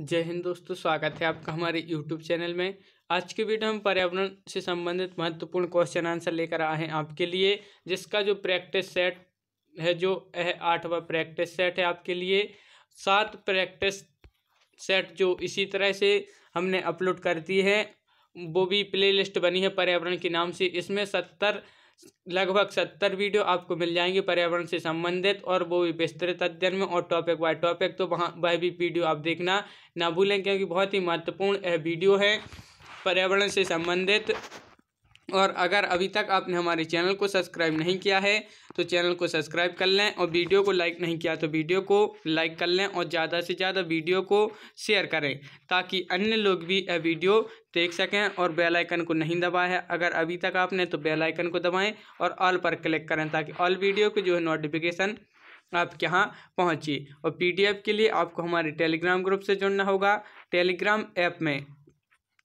जय हिंद दोस्तों स्वागत है आपका हमारे यूट्यूब चैनल में आज के वीडियो हम पर्यावरण से संबंधित महत्वपूर्ण क्वेश्चन आंसर लेकर आए हैं आपके लिए जिसका जो प्रैक्टिस सेट है जो है आठवा प्रैक्टिस सेट है आपके लिए सात प्रैक्टिस सेट जो इसी तरह से हमने अपलोड कर दी है वो भी प्लेलिस्ट बनी है पर्यावरण के नाम से इसमें सत्तर लगभग सत्तर वीडियो आपको मिल जाएंगे पर्यावरण से संबंधित और वो भी विस्तृत अध्ययन में और टॉपिक बाय टॉपिक तो वहाँ वह भी वीडियो आप देखना ना भूलें क्योंकि बहुत ही महत्वपूर्ण वीडियो है पर्यावरण से संबंधित और अगर अभी तक आपने हमारे चैनल को सब्सक्राइब नहीं किया है तो चैनल को सब्सक्राइब कर लें और वीडियो को लाइक नहीं किया तो वीडियो को लाइक कर लें और ज़्यादा से ज़्यादा वीडियो को शेयर करें ताकि अन्य लोग भी यह वीडियो देख सकें और बेल आइकन को नहीं दबाए अगर अभी तक आपने तो बेल आइकन को दबाएं और ऑल पर क्लिक करें ताकि ऑल वीडियो की जो है नोटिफिकेशन आपके यहाँ पहुँची और एफ़ के लिए आपको हमारे टेलीग्राम ग्रुप से जुड़ना होगा टेलीग्राम ऐप में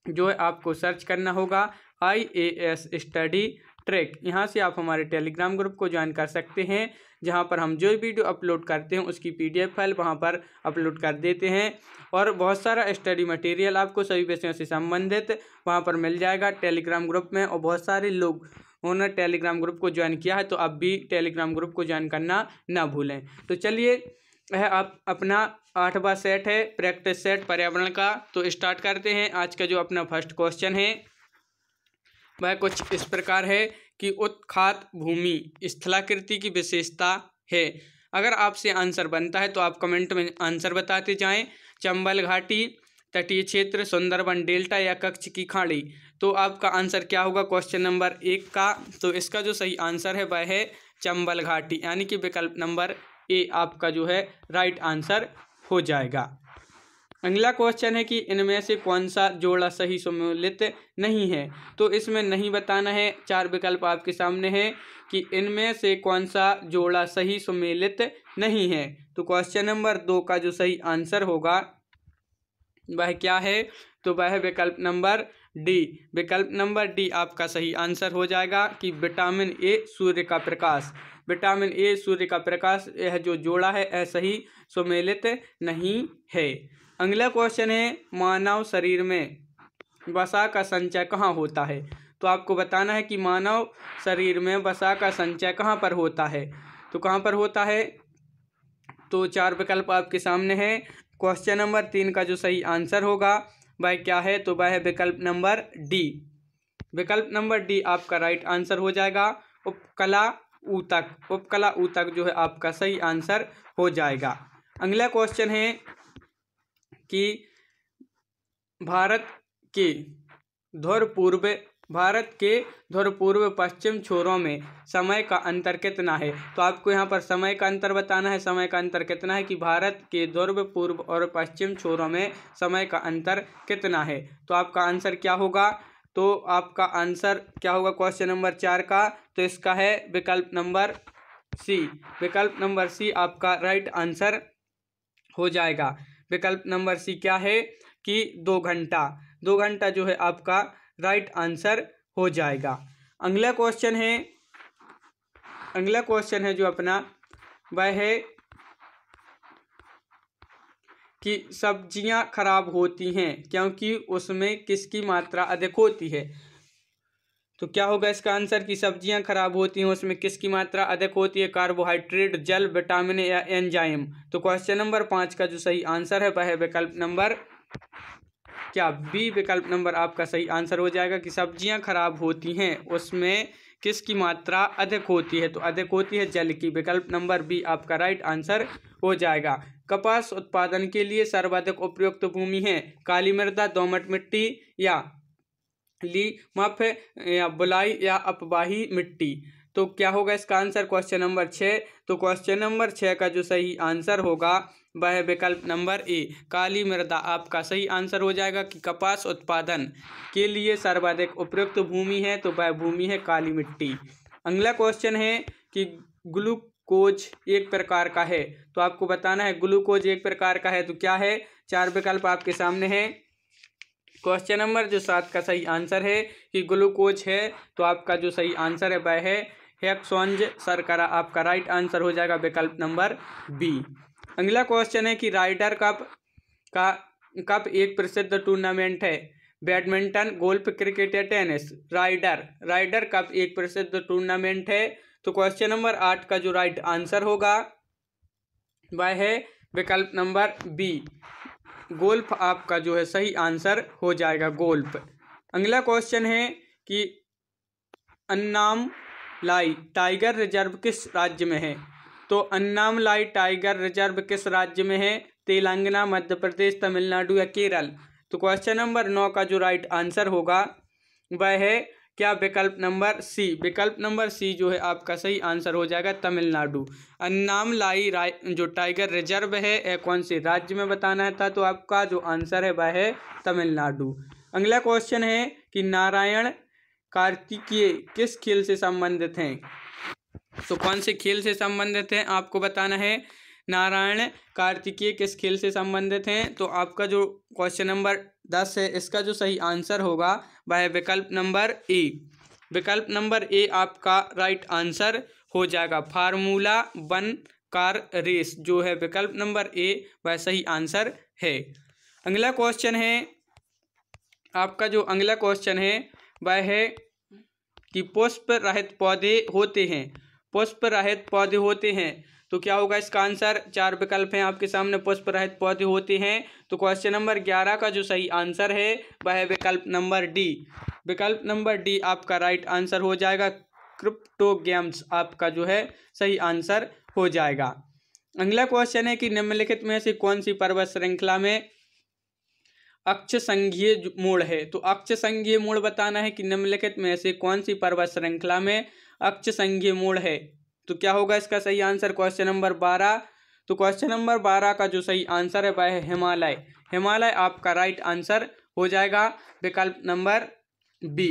जो है आपको सर्च करना होगा I A S study track यहाँ से आप हमारे टेलीग्राम ग्रुप को ज्वाइन कर सकते हैं जहाँ पर हम जो वीडियो अपलोड करते हैं उसकी पीडीएफ फाइल वहाँ पर अपलोड कर देते हैं और बहुत सारा स्टडी मटेरियल आपको सभी विषयों से संबंधित वहाँ पर मिल जाएगा टेलीग्राम ग्रुप में और बहुत सारे लोग उन्होंने टेलीग्राम ग्रुप को ज्वाइन किया है तो आप भी टेलीग्राम ग्रुप को ज्वाइन करना ना भूलें तो चलिए आप अपना आठवां सेट है प्रैक्टिस सेट पर्यावरण का तो स्टार्ट करते हैं आज का जो अपना फर्स्ट क्वेश्चन है वह कुछ इस प्रकार है कि उत्खात भूमि स्थलाकृति की विशेषता है अगर आपसे आंसर बनता है तो आप कमेंट में आंसर बताते जाएं चंबल घाटी तटीय क्षेत्र सुंदरबन डेल्टा या कक्ष की खाड़ी तो आपका आंसर क्या होगा क्वेश्चन नंबर एक का तो इसका जो सही आंसर है वह है चंबल घाटी यानी कि विकल्प नंबर ए आपका जो है राइट आंसर हो जाएगा अगला क्वेश्चन है कि इनमें से कौन सा जोड़ा सही सम्मिलित नहीं है तो इसमें नहीं बताना है चार विकल्प आपके सामने हैं कि इनमें से कौन सा जोड़ा सही सम्मिलित नहीं है तो क्वेश्चन नंबर दो का जो सही आंसर होगा वह क्या है तो वह विकल्प नंबर डी विकल्प नंबर डी आपका सही आंसर हो जाएगा कि विटामिन ए सूर्य का प्रकाश विटामिन ए सूर्य का प्रकाश यह जो जोड़ा है यह सही सुमेलित नहीं है अगला क्वेश्चन है मानव शरीर में वसा का संचय कहाँ होता है तो आपको बताना है कि मानव शरीर में वसा का संचय कहाँ पर होता है तो कहाँ पर होता है तो चार विकल्प आपके सामने है क्वेश्चन नंबर तीन का जो सही आंसर होगा वह क्या है तो वह विकल्प नंबर डी विकल्प नंबर डी आपका राइट आंसर हो जाएगा उपकला ऊतक उपकला ऊतक जो है आपका सही आंसर हो जाएगा अगला क्वेश्चन है कि भारत के ध्वर पूर्व भारत के ध्वर पूर्व पश्चिम छोरों में समय का अंतर कितना है तो आपको यहाँ पर समय का अंतर बताना है समय का अंतर कितना है कि भारत के ध्रुव पूर्व और पश्चिम छोरों में समय का अंतर कितना है तो आपका आंसर क्या होगा तो आपका आंसर क्या होगा क्वेश्चन नंबर चार का तो इसका है विकल्प नंबर सी विकल्प नंबर सी आपका राइट आंसर हो जाएगा विकल्प नंबर सी क्या है कि दो घंटा दो घंटा जो है आपका राइट आंसर हो जाएगा अगला क्वेश्चन है अगला क्वेश्चन है जो अपना वह है कि सब्जियां खराब होती हैं क्योंकि उसमें किसकी मात्रा अधिक होती है तो क्या होगा इसका आंसर कि सब्जियां खराब होती हैं उसमें किसकी मात्रा अधिक होती है कार्बोहाइड्रेट जल विटामिन या एंजाइम तो क्वेश्चन नंबर पाँच का जो सही आंसर है वह विकल्प नंबर क्या बी विकल्प नंबर आपका सही आंसर हो जाएगा कि सब्जियां खराब होती हैं उसमें किसकी मात्रा अधिक होती है तो अधिक होती है जल की विकल्प नंबर बी आपका राइट आंसर हो जाएगा कपास उत्पादन के लिए सर्वाधिक उपयुक्त भूमि है काली मृदा दोमट मिट्टी या ली मफ या बुलाई या अपवाही मिट्टी तो क्या होगा इसका आंसर क्वेश्चन नंबर छः तो क्वेश्चन नंबर छः का जो सही आंसर होगा वह विकल्प नंबर ए काली मृदा आपका सही आंसर हो जाएगा कि कपास उत्पादन के लिए सर्वाधिक उपयुक्त भूमि है तो वह भूमि है काली मिट्टी अगला क्वेश्चन है कि ग्लूकोज एक प्रकार का है तो आपको बताना है ग्लूकोज एक प्रकार का है तो क्या है चार विकल्प आपके सामने हैं क्वेश्चन नंबर जो सात का सही आंसर है कि ग्लूकोज है तो आपका जो सही आंसर है वह है हेक्सोन्ज सरकरा आपका राइट आंसर हो जाएगा विकल्प नंबर बी अगला क्वेश्चन है कि राइडर कप का कप एक प्रसिद्ध टूर्नामेंट है बैडमिंटन गोल्फ क्रिकेट या टेनिस राइडर राइडर कप एक प्रसिद्ध टूर्नामेंट है तो क्वेश्चन नंबर आठ का जो राइट आंसर होगा वह है विकल्प नंबर बी गोल्फ आपका जो है सही आंसर हो जाएगा गोल्फ अगला क्वेश्चन है कि अन्नाम लाई टाइगर रिजर्व किस राज्य में है तो अन्नाम लाई टाइगर रिजर्व किस राज्य में है तेलंगाना मध्य प्रदेश तमिलनाडु या केरल तो क्वेश्चन नंबर नौ का जो राइट आंसर होगा वह है क्या विकल्प नंबर सी विकल्प नंबर सी जो है आपका सही आंसर हो जाएगा तमिलनाडु अन्नामलाई जो टाइगर रिजर्व है कौन से राज्य में बताना था तो आपका जो आंसर है वह है तमिलनाडु अगला क्वेश्चन है कि नारायण कार्तिकीय किस खेल से संबंधित हैं तो कौन से खेल से संबंधित हैं आपको बताना है नारायण कार्तिकीय किस खेल से संबंधित हैं तो आपका जो क्वेश्चन नंबर दस है इसका जो सही आंसर होगा वह विकल्प नंबर ए विकल्प नंबर ए आपका राइट आंसर हो जाएगा फार्मूला वन कार रेस जो है विकल्प नंबर ए वह सही आंसर है अगला क्वेश्चन है आपका जो अगला क्वेश्चन है वह है कि पुष्प रहित पौधे होते हैं पुष्प रहित पौधे होते हैं तो क्या होगा इसका आंसर चार विकल्प हैं आपके सामने पुष्प रहित पौधे होते हैं तो क्वेश्चन नंबर ग्यारह का जो सही आंसर है वह है विकल्प नंबर डी विकल्प नंबर डी आपका राइट आंसर हो जाएगा क्रिप्टोगेम्स आपका जो है सही आंसर हो जाएगा अगला क्वेश्चन है कि निम्नलिखित में से कौन सी पर्वत श्रृंखला में अक्ष संघीय मोड़ है तो अक्ष संघीय मोड़ बताना है कि निम्नलिखित में से कौन सी पर्वत श्रृंखला में अक्ष संघीय मोड़ है तो क्या होगा इसका सही आंसर क्वेश्चन नंबर बारह तो क्वेश्चन नंबर बारह का जो सही आंसर है वह है हिमालय हिमालय आपका राइट आंसर हो जाएगा विकल्प नंबर बी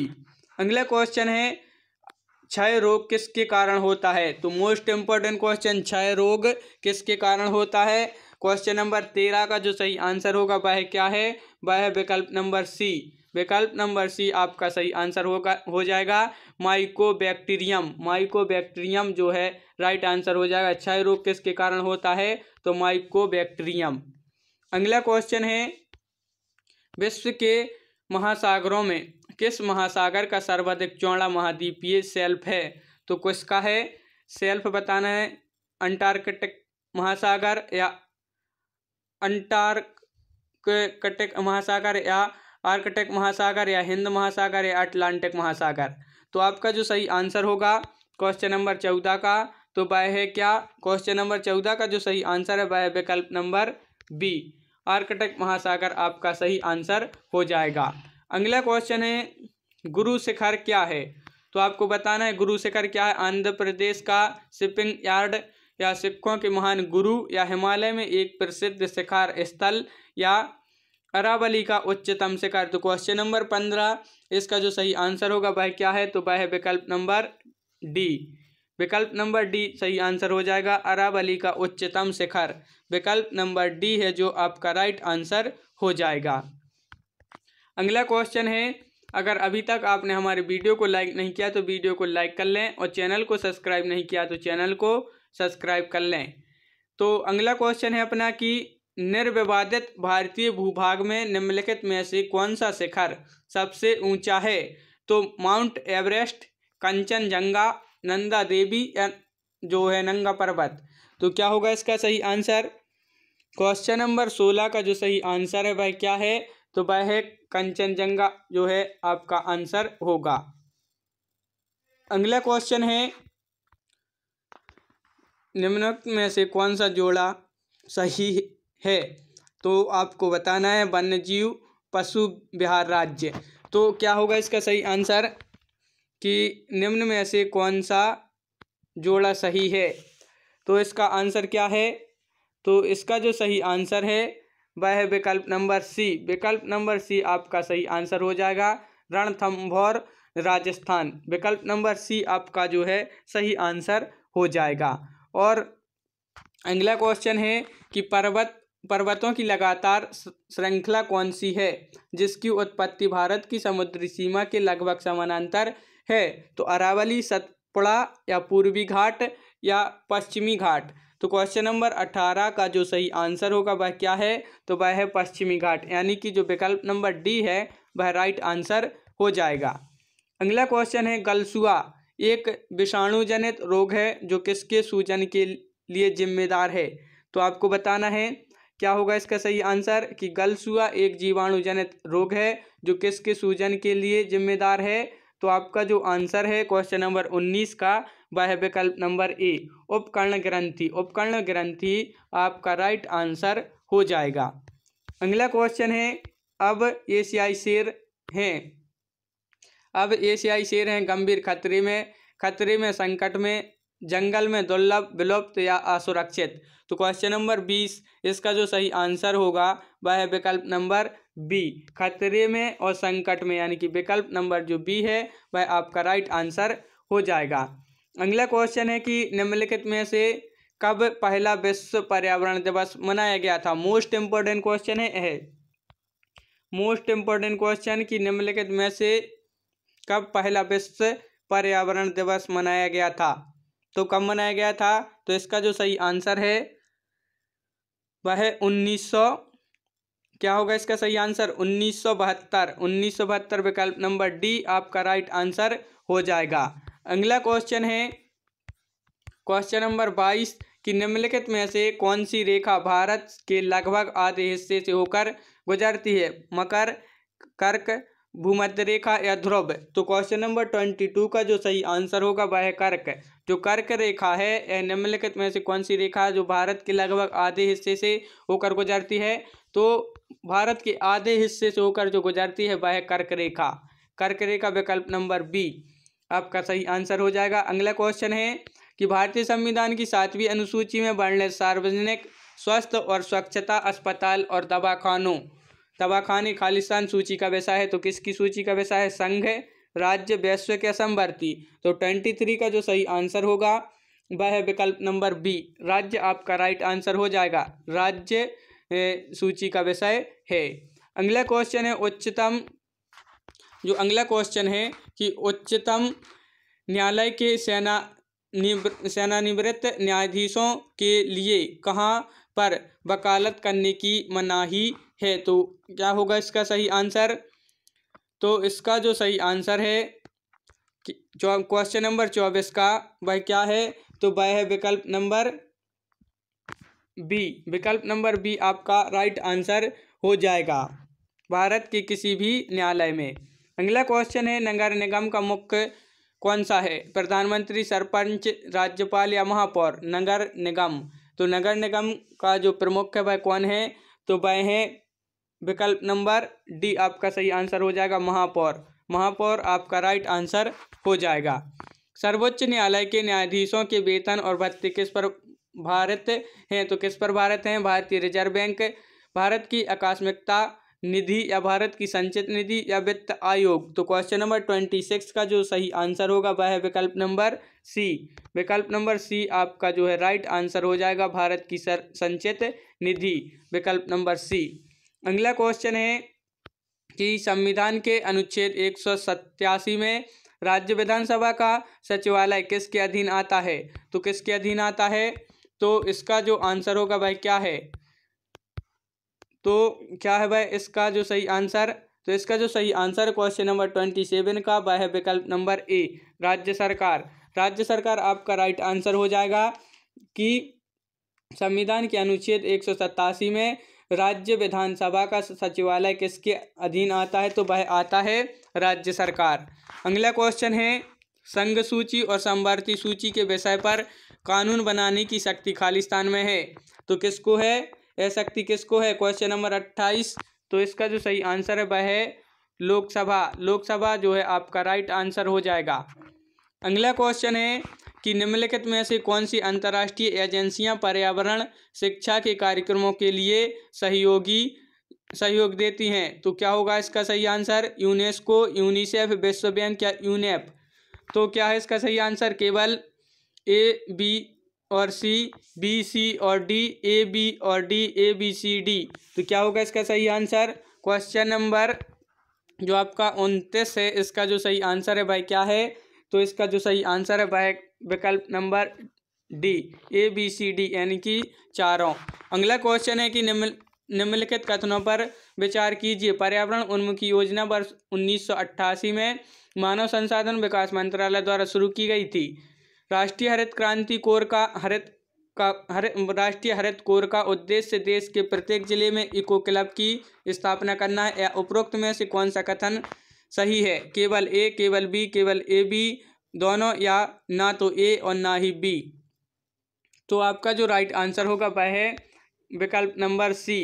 अगला क्वेश्चन है क्षय रोग किसके कारण होता है तो मोस्ट इंपॉर्टेंट क्वेश्चन क्षय रोग किसके कारण होता है क्वेश्चन नंबर तेरह का जो सही आंसर होगा वह क्या है वह विकल्प नंबर सी विकल्प नंबर सी आपका सही आंसर होगा हो जाएगा माइकोबैक्टीरियम माइकोबैक्टीरियम जो है राइट आंसर हो जाएगा क्षय अच्छा रोग किसके कारण होता है तो माइकोबैक्टीरियम अगला क्वेश्चन है विश्व के महासागरों में किस महासागर का सर्वाधिक चौड़ा महाद्वीपीय सेल्फ है तो किसका है सेल्फ बताना है अंटार्कटिक महासागर या अंटार्कटिक महासागर या आर्कटिक महासागर या हिंद महासागर या अटलांटिक महासागर तो आपका जो सही आंसर होगा क्वेश्चन नंबर चौदह का तो वह है क्या क्वेश्चन नंबर चौदह का जो सही आंसर है वह विकल्प नंबर बी आर्कटिक महासागर आपका सही आंसर हो जाएगा अगला क्वेश्चन है गुरु शिखर क्या है तो आपको बताना है गुरु शिखर क्या है आंध्र प्रदेश का शिपिंग यार्ड या सिखों के महान गुरु या हिमालय में एक प्रसिद्ध शिखर स्थल या अरावली का उच्चतम शिखर तो क्वेश्चन नंबर पंद्रह इसका जो सही आंसर होगा वह क्या है तो वह है विकल्प नंबर डी विकल्प नंबर डी सही आंसर हो जाएगा अरावली का उच्चतम शिखर विकल्प नंबर डी है जो आपका राइट आंसर हो जाएगा अगला क्वेश्चन है अगर अभी तक आपने हमारे वीडियो को लाइक नहीं किया तो वीडियो को लाइक कर लें और चैनल को सब्सक्राइब नहीं किया तो चैनल को सब्सक्राइब कर लें तो अगला क्वेश्चन है अपना कि निर्विवादित भारतीय भूभाग में निम्नलिखित में से कौन सा शिखर सबसे ऊंचा है तो माउंट एवरेस्ट कंचनजंगा नंदा देवी या जो है नंगा पर्वत तो क्या होगा इसका सही आंसर क्वेश्चन नंबर सोलह का जो सही आंसर है वह क्या है तो वह है कंचनजंगा जो है आपका आंसर होगा अगला क्वेश्चन है निम्नलिखित में से कौन सा जोड़ा सही है तो आपको बताना है वन्य जीव पशु बिहार राज्य तो क्या होगा इसका सही आंसर कि निम्न में से कौन सा जोड़ा सही है तो इसका आंसर क्या है तो इसका जो सही आंसर है वह है विकल्प नंबर सी विकल्प नंबर सी आपका सही आंसर हो जाएगा रणथम्भौर राजस्थान विकल्प नंबर सी आपका जो है सही आंसर हो जाएगा और अगला क्वेश्चन है कि पर्वत पर्वतों की लगातार श्रृंखला कौन सी है जिसकी उत्पत्ति भारत की समुद्री सीमा के लगभग समानांतर है तो अरावली सतपुड़ा या पूर्वी घाट या पश्चिमी घाट तो क्वेश्चन नंबर अठारह का जो सही आंसर होगा वह क्या है तो वह है पश्चिमी घाट यानी कि जो विकल्प नंबर डी है वह राइट आंसर हो जाएगा अगला क्वेश्चन है गलसुआ एक विषाणुजनित रोग है जो किसके सूजन के लिए जिम्मेदार है तो आपको बताना है क्या होगा इसका सही आंसर कि गलसुआ एक जीवाणुजनित रोग है जो किसके सूजन के लिए जिम्मेदार है तो आपका जो आंसर है क्वेश्चन नंबर उन्नीस का वह विकल्प नंबर ए उपकर्ण ग्रंथि उपकर्ण ग्रंथि आपका राइट आंसर हो जाएगा अगला क्वेश्चन है अब एशियाई शेर हैं अब एशियाई शेर हैं गंभीर खतरे में खतरे में संकट में जंगल में दुर्लभ विलुप्त या असुरक्षित तो क्वेश्चन नंबर बीस इसका जो सही आंसर होगा वह है विकल्प नंबर बी खतरे में और संकट में यानी कि विकल्प नंबर जो बी है वह आपका राइट आंसर हो जाएगा अगला क्वेश्चन है कि निम्नलिखित में से कब पहला विश्व पर्यावरण दिवस मनाया गया था मोस्ट इम्पोर्टेंट क्वेश्चन है मोस्ट इम्पोर्टेंट क्वेश्चन कि निम्नलिखित में से कब पहला विश्व पर्यावरण दिवस मनाया गया था तो कब मनाया गया था तो इसका जो सही आंसर है वह उन्नीस क्या होगा इसका सही आंसर उन्नीस सौ बहत्तर उन्नीस सौ बहत्तर विकल्प नंबर डी आपका राइट आंसर हो जाएगा अगला क्वेश्चन है क्वेश्चन नंबर बाईस कि निम्नलिखित में से कौन सी रेखा भारत के लगभग आधे हिस्से से होकर गुजरती है मकर कर्क भूमध्य रेखा या ध्रुव तो क्वेश्चन नंबर ट्वेंटी टू का जो सही आंसर होगा वह कर्क जो कर्क रेखा है यह निम्नलिखित में से कौन सी रेखा जो भारत के लगभग आधे हिस्से से होकर गुजरती है तो भारत के आधे हिस्से से होकर जो गुजरती है वह कर्क रेखा कर्क रेखा विकल्प नंबर बी आपका सही आंसर हो जाएगा अगला क्वेश्चन है कि भारतीय संविधान की सातवीं अनुसूची में वर्णित सार्वजनिक स्वास्थ्य और स्वच्छता अस्पताल और दवाखानों दवाखाने खालिस्तान सूची का वैसा है तो किसकी सूची का वैसा है संघ राज्य वैश्विक या समवर्ती तो ट्वेंटी थ्री का जो सही आंसर होगा वह है विकल्प नंबर बी राज्य आपका राइट आंसर हो जाएगा राज्य सूची का विषय है अगला क्वेश्चन है उच्चतम जो अगला क्वेश्चन है कि उच्चतम न्यायालय के सेना निवृ सेनानिवृत्त न्यायाधीशों के लिए कहाँ पर वकालत करने की मनाही है तो क्या होगा इसका सही आंसर तो इसका जो सही आंसर है जो क्वेश्चन नंबर चौबीस का वह क्या है तो वह है विकल्प नंबर बी विकल्प नंबर बी आपका राइट आंसर हो जाएगा भारत के किसी भी न्यायालय में अगला क्वेश्चन है नगर निगम का मुख्य कौन सा है प्रधानमंत्री सरपंच राज्यपाल या महापौर नगर निगम तो नगर निगम का जो प्रमुख है वह कौन है तो वह है विकल्प नंबर डी आपका सही आंसर हो जाएगा महापौर महापौर आपका राइट आंसर हो जाएगा सर्वोच्च न्यायालय के न्यायाधीशों के वेतन और भत्ते किस पर भारत हैं तो किस पर भारत हैं भारतीय रिजर्व बैंक भारत की आकस्मिकता निधि या भारत की संचित निधि या वित्त आयोग तो क्वेश्चन नंबर ट्वेंटी सिक्स का जो सही आंसर होगा वह है विकल्प नंबर सी विकल्प नंबर सी आपका जो है राइट आंसर हो जाएगा भारत की सर संचित निधि विकल्प नंबर सी अगला क्वेश्चन है कि संविधान के अनुच्छेद एक में राज्य विधानसभा का सचिवालय किसके अधीन आता है तो किसके अधीन आता है तो इसका जो आंसर होगा भाई क्या है तो क्या है भाई इसका जो सही आंसर तो इसका जो सही answer question number twenty seven का वह है विकल्प नंबर ए राज्य सरकार राज्य सरकार आपका राइट आंसर हो जाएगा कि संविधान के अनुच्छेद एक में राज्य विधानसभा का सचिवालय किसके अधीन आता है तो वह आता है राज्य सरकार अगला क्वेश्चन है संघ सूची और समवर्ती सूची के विषय पर कानून बनाने की शक्ति खालिस्तान में है तो किसको है यह शक्ति किसको है क्वेश्चन नंबर अट्ठाईस तो इसका जो सही आंसर है वह है लोकसभा लोकसभा जो है आपका राइट आंसर हो जाएगा अगला क्वेश्चन है कि निम्नलिखित में से कौन सी अंतर्राष्ट्रीय एजेंसियां पर्यावरण शिक्षा के कार्यक्रमों के लिए सहयोगी सहयोग देती हैं तो क्या होगा इसका सही आंसर यूनेस्को यूनिसेफ विश्व बैंक या यूनेप तो क्या है इसका सही आंसर केवल ए बी और सी बी सी और डी ए बी और D A B C D तो क्या होगा इसका सही आंसर क्वेश्चन नंबर जो आपका उनतीस है इसका जो सही आंसर है भाई क्या है तो इसका जो सही आंसर है भाई विकल्प number D A B C D यानी कि चारों अगला क्वेश्चन है कि निम्नलिखित कथनों पर विचार कीजिए पर्यावरण उन्मुखी योजना वर्ष 1988 में मानव संसाधन विकास मंत्रालय द्वारा शुरू की गई थी राष्ट्रीय हरित क्रांति कोर का हरित का हर राष्ट्रीय हरित कोर का उद्देश्य देश के प्रत्येक जिले में इको क्लब की स्थापना करना है या उपरोक्त में से कौन सा कथन सही है केवल ए केवल बी केवल ए बी दोनों या ना तो ए और ना ही बी तो आपका जो राइट आंसर होगा वह है विकल्प नंबर सी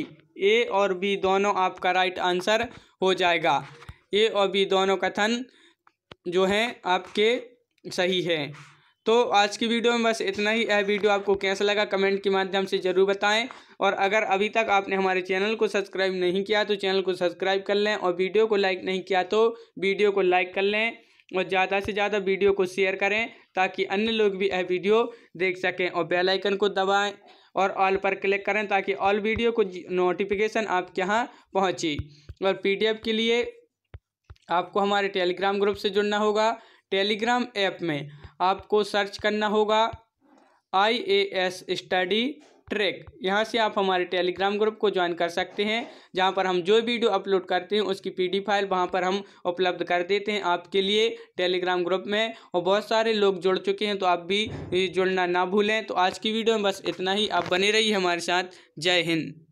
ए और बी दोनों आपका राइट आंसर हो जाएगा ए और बी दोनों कथन जो हैं आपके सही है तो आज की वीडियो में बस इतना ही यह वीडियो आपको कैसा लगा कमेंट के माध्यम से ज़रूर बताएं और अगर अभी तक आपने हमारे चैनल को सब्सक्राइब नहीं किया तो चैनल को सब्सक्राइब कर लें और वीडियो को लाइक नहीं किया तो वीडियो को लाइक कर लें और ज़्यादा से ज़्यादा वीडियो को शेयर करें ताकि अन्य लोग भी यह वीडियो देख सकें और बेल आइकन को दबाएं और ऑल पर क्लिक करें ताकि ऑल वीडियो को नोटिफिकेशन आपके यहाँ पहुँची और पी के लिए आपको हमारे टेलीग्राम ग्रुप से जुड़ना होगा टेलीग्राम ऐप में आपको सर्च करना होगा I A S study track यहाँ से आप हमारे टेलीग्राम ग्रुप को ज्वाइन कर सकते हैं जहाँ पर हम जो वीडियो अपलोड करते हैं उसकी पीडी फाइल वहाँ पर हम उपलब्ध कर देते हैं आपके लिए टेलीग्राम ग्रुप में और बहुत सारे लोग जुड़ चुके हैं तो आप भी जुड़ना ना भूलें तो आज की वीडियो में बस इतना ही आप बने रहिए हमारे साथ जय हिंद